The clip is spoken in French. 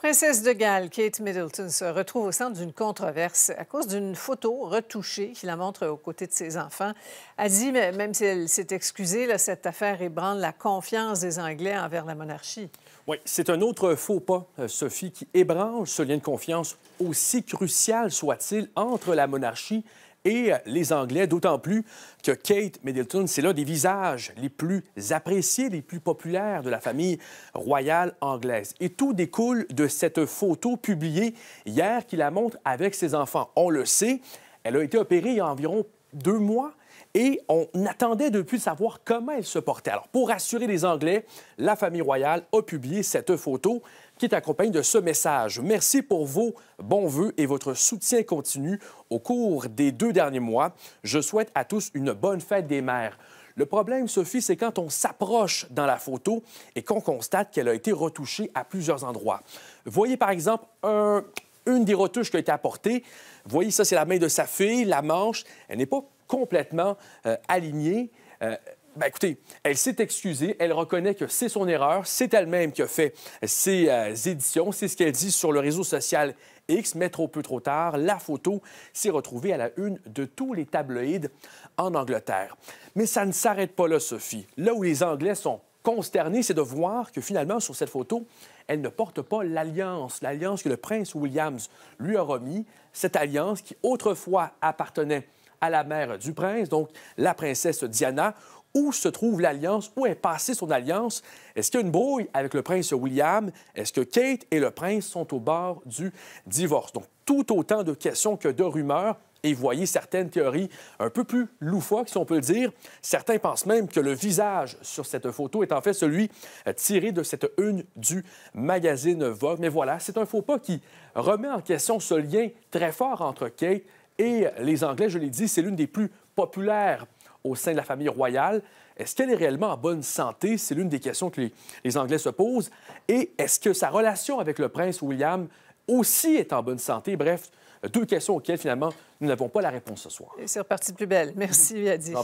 princesse de Galles, Kate Middleton, se retrouve au centre d'une controverse à cause d'une photo retouchée qui la montre aux côtés de ses enfants. A dit, même si elle s'est excusée, cette affaire ébranle la confiance des Anglais envers la monarchie. Oui, c'est un autre faux pas, euh, Sophie, qui ébranle ce lien de confiance, aussi crucial soit-il, entre la monarchie et les Anglais, d'autant plus que Kate Middleton, c'est l'un des visages les plus appréciés, les plus populaires de la famille royale anglaise. Et tout découle de cette photo publiée hier qui la montre avec ses enfants. On le sait, elle a été opérée il y a environ deux mois et on attendait depuis de savoir comment elle se portait. Alors, pour rassurer les Anglais, la famille royale a publié cette photo qui est accompagnée de ce message. Merci pour vos bons voeux et votre soutien continu au cours des deux derniers mois. Je souhaite à tous une bonne fête des mères. Le problème, Sophie, c'est quand on s'approche dans la photo et qu'on constate qu'elle a été retouchée à plusieurs endroits. Voyez par exemple un, une des retouches qui a été apportée. voyez, ça, c'est la main de sa fille, la manche. Elle n'est pas complètement euh, alignée. Euh, ben, écoutez, elle s'est excusée, elle reconnaît que c'est son erreur, c'est elle-même qui a fait ses euh, éditions, c'est ce qu'elle dit sur le réseau social X, mais trop peu trop tard, la photo s'est retrouvée à la une de tous les tabloïds en Angleterre. Mais ça ne s'arrête pas là, Sophie. Là où les Anglais sont consterné, c'est de voir que finalement, sur cette photo, elle ne porte pas l'alliance, l'alliance que le prince Williams lui a remis, cette alliance qui autrefois appartenait à la mère du prince, donc la princesse Diana, où se trouve l'alliance? Où est passée son alliance? Est-ce qu'il y a une brouille avec le prince William? Est-ce que Kate et le prince sont au bord du divorce? Donc, tout autant de questions que de rumeurs. Et vous voyez certaines théories un peu plus loufoques, si on peut le dire. Certains pensent même que le visage sur cette photo est en fait celui euh, tiré de cette une du magazine Vogue. Mais voilà, c'est un faux pas qui remet en question ce lien très fort entre Kate et les Anglais. Je l'ai dit, c'est l'une des plus populaires au sein de la famille royale. Est-ce qu'elle est réellement en bonne santé? C'est l'une des questions que les, Anglais se posent. Et est-ce que sa relation avec le prince William aussi est en bonne santé? Bref, deux questions auxquelles finalement nous n'avons pas la réponse ce soir. C'est reparti de plus belle. Merci, Yadi.